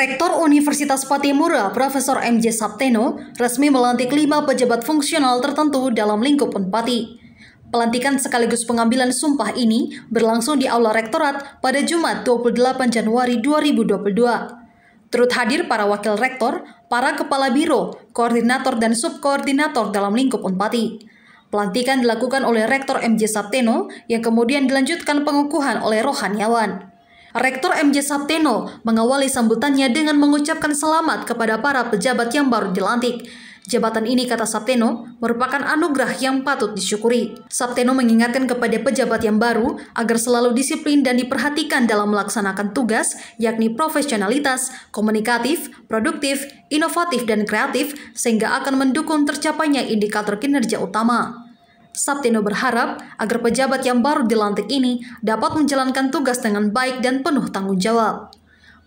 Rektor Universitas Patimura, Profesor MJ Sapteno, resmi melantik lima pejabat fungsional tertentu dalam lingkup Unpati. Pelantikan sekaligus pengambilan sumpah ini berlangsung di Aula Rektorat pada Jumat 28 Januari 2022. Turut hadir para wakil rektor, para kepala biro, koordinator dan subkoordinator dalam lingkup Unpati. Pelantikan dilakukan oleh Rektor MJ Sapteno yang kemudian dilanjutkan pengukuhan oleh Rohaniawan. Rektor MJ Sapteno mengawali sambutannya dengan mengucapkan selamat kepada para pejabat yang baru dilantik. Jabatan ini, kata Sapteno, merupakan anugerah yang patut disyukuri. Sapteno mengingatkan kepada pejabat yang baru agar selalu disiplin dan diperhatikan dalam melaksanakan tugas, yakni profesionalitas, komunikatif, produktif, inovatif, dan kreatif, sehingga akan mendukung tercapainya indikator kinerja utama. Sabtino berharap agar pejabat yang baru dilantik ini dapat menjalankan tugas dengan baik dan penuh tanggung jawab.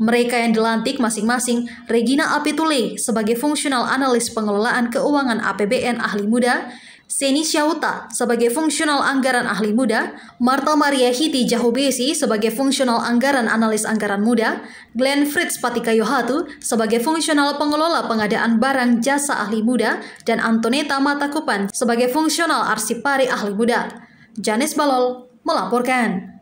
Mereka yang dilantik masing-masing Regina Apitule sebagai fungsional analis pengelolaan keuangan APBN ahli muda, Seni Syauta sebagai fungsional anggaran ahli muda, Marta Maria Hiti Jahubesi sebagai fungsional anggaran analis anggaran muda, Glenn Fritz Patikayohatu sebagai fungsional pengelola pengadaan barang jasa ahli muda, dan Antoneta Matakupan sebagai fungsional arsipari ahli muda. Janis Balol melaporkan.